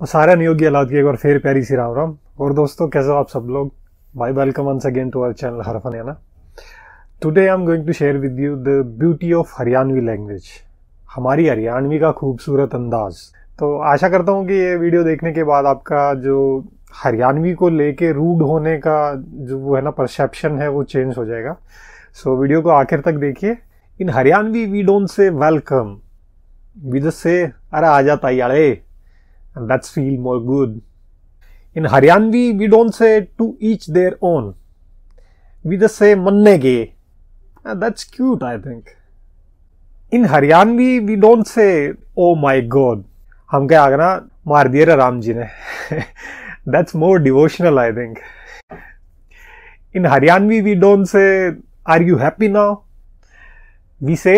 और सारा नियोग की की एक बार फिर प्यारी सी राम राम और दोस्तों कैसे हो आप सब लोग बाई welcome once again to our channel हरफनैना today I am going to share with you the beauty of Haryanvi language हमारी हरियाणवी का खूबसूरत अंदाज तो आशा करता हूँ कि ये वीडियो देखने के बाद आपका जो हरियाणवी को लेके रूड होने का जो वो है ना परसेप्शन है वो चेंज हो जाएगा सो so, वीडियो को आखिर तक देखिए in Haryanvi we don't say welcome we just say अरे आ जाता यारे and that's feel more good. In Haryanvi, we don't say to each their own. We just say manne ge. And that's cute, I think. In Haryanvi, we don't say, oh my god. हम क्या आगे ना मार दिए राम जी ने that's more devotional I think in Haryanvi we don't say are you happy now we say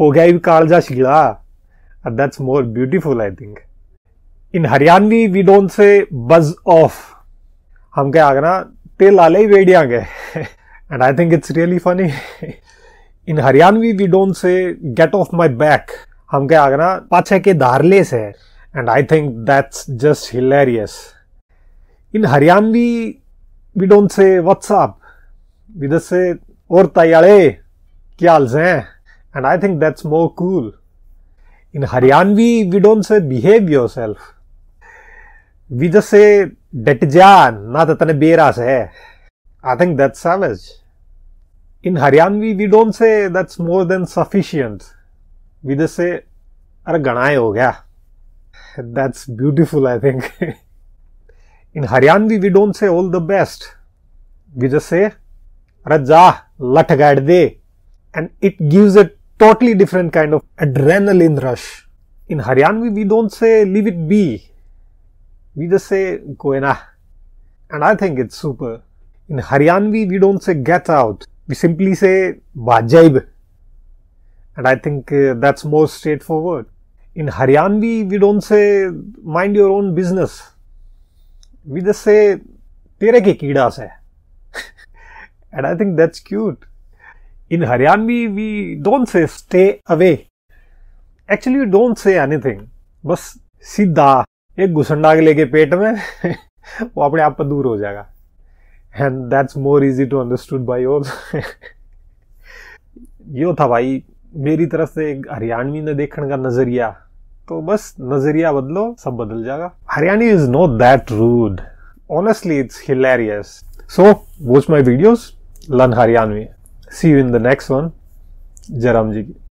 हो गया कालजा शीला that's more beautiful I think in Haryanvi we don't say buzz of हम क्या आगे ना ते लाले ही वेड़िया गए and I think it's really funny in Haryanvi we don't say get off my back हम क्या आगे ना पाछे के धारले से and I think that's just hilarious in Haryanvi we don't say what's up we'd say और तयाले क्या हैं and I think that's more cool in Haryanvi we don't say behave yourself we'd say डट जा ना तो तने बेरास है I think that's savage in Haryanvi we don't say that's more than sufficient we'd say अरे गणाय हो गया that's beautiful I think in Haryanvi we don't say all the best we'd say अरे जा लठ गाड़ दे and it gives a totally different kind of adrenaline rush in Haryanvi we don't say let it be we just say Koena. And I think it's super. In Haryanvi, we don't say get out, we simply say Bajaib. And I think uh, that's more straightforward. In Haryanvi, we don't say mind your own business. We just say Tere ke kida se. and I think that's cute. In Haryanvi, we don't say stay away. Actually, we don't say anything. बस सीधा एक घुसंडा के लेके पेट में वो अपने आप पर दूर हो जाएगा and that's more easy to understood by all यो था भाई मेरी तरफ से एक हरियाणवी ने देखने का नजरिया तो बस नजरिया बदलो सब बदल जाएगा Haryani is not that rude honestly it's hilarious so watch my videos learn Haryanvi see you in the next one Jairam ji की